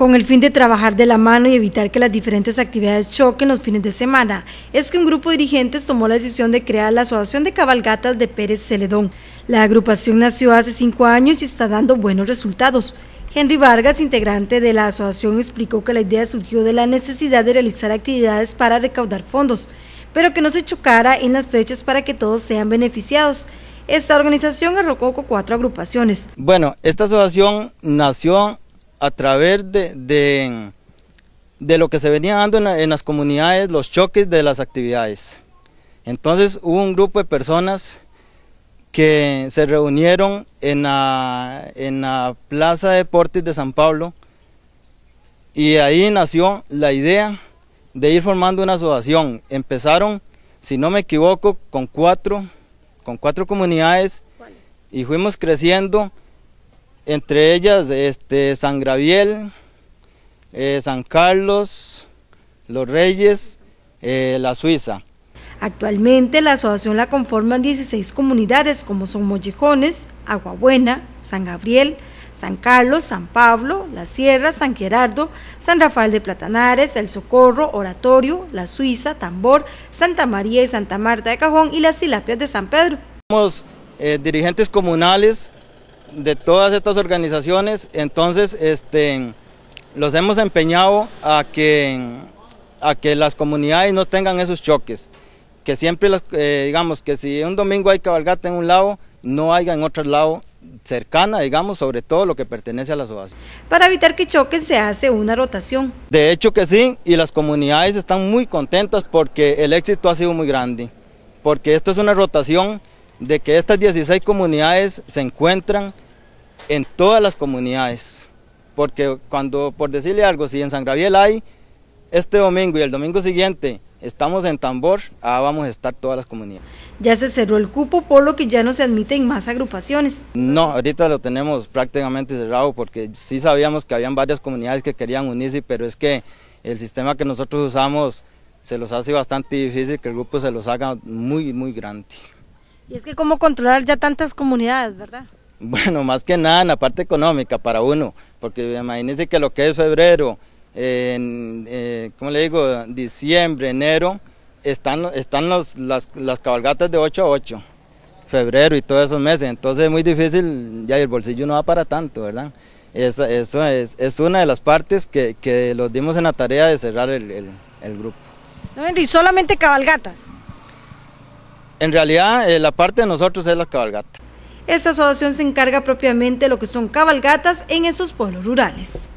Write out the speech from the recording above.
con el fin de trabajar de la mano y evitar que las diferentes actividades choquen los fines de semana, es que un grupo de dirigentes tomó la decisión de crear la Asociación de Cabalgatas de Pérez Celedón. La agrupación nació hace cinco años y está dando buenos resultados. Henry Vargas, integrante de la asociación, explicó que la idea surgió de la necesidad de realizar actividades para recaudar fondos, pero que no se chocara en las fechas para que todos sean beneficiados. Esta organización con cuatro agrupaciones. Bueno, esta asociación nació a través de, lo que se venía dando en, las comunidades, los choques de las actividades. Entonces hubo un grupo de personas que se reunieron en la, Plaza de Deportes de San Pablo y ahí nació la idea de ir formando una asociación. Empezaron, si no me equivoco, con cuatro, con cuatro comunidades y fuimos creciendo entre ellas este, San Gabriel, eh, San Carlos, Los Reyes, eh, La Suiza. Actualmente la asociación la conforman 16 comunidades como son Mollejones, Aguabuena, San Gabriel, San Carlos, San Pablo, La Sierra, San Gerardo, San Rafael de Platanares, El Socorro, Oratorio, La Suiza, Tambor, Santa María y Santa Marta de Cajón y las Tilapias de San Pedro. Somos eh, dirigentes comunales de todas estas organizaciones, entonces este, los hemos empeñado a que, a que las comunidades no tengan esos choques, que siempre, eh, digamos, que si un domingo hay cabalgata en un lado, no haya en otro lado cercana, digamos, sobre todo lo que pertenece a las OAS. Para evitar que choquen se hace una rotación. De hecho que sí, y las comunidades están muy contentas porque el éxito ha sido muy grande, porque esto es una rotación de que estas 16 comunidades se encuentran en todas las comunidades. Porque cuando, por decirle algo, si en San Gabriel hay este domingo y el domingo siguiente estamos en tambor, ah vamos a estar todas las comunidades. Ya se cerró el cupo, por lo que ya no se admiten más agrupaciones. No, ahorita lo tenemos prácticamente cerrado porque sí sabíamos que habían varias comunidades que querían unirse, pero es que el sistema que nosotros usamos se los hace bastante difícil que el grupo se los haga muy, muy grande. Y es que cómo controlar ya tantas comunidades, ¿verdad? Bueno, más que nada en la parte económica para uno, porque imagínense que lo que es febrero, como eh, ¿cómo le digo? Diciembre, enero, están, están las, cabalgatas de 8 a 8, febrero y todos esos meses, entonces es muy difícil, ya el bolsillo no va para tanto, ¿verdad? Eso, es, una de las partes que, que los dimos en la tarea de cerrar el, el, el grupo. ¿Y solamente cabalgatas? En realidad, eh, la parte de nosotros es la cabalgata. Esta asociación se encarga propiamente de lo que son cabalgatas en esos pueblos rurales.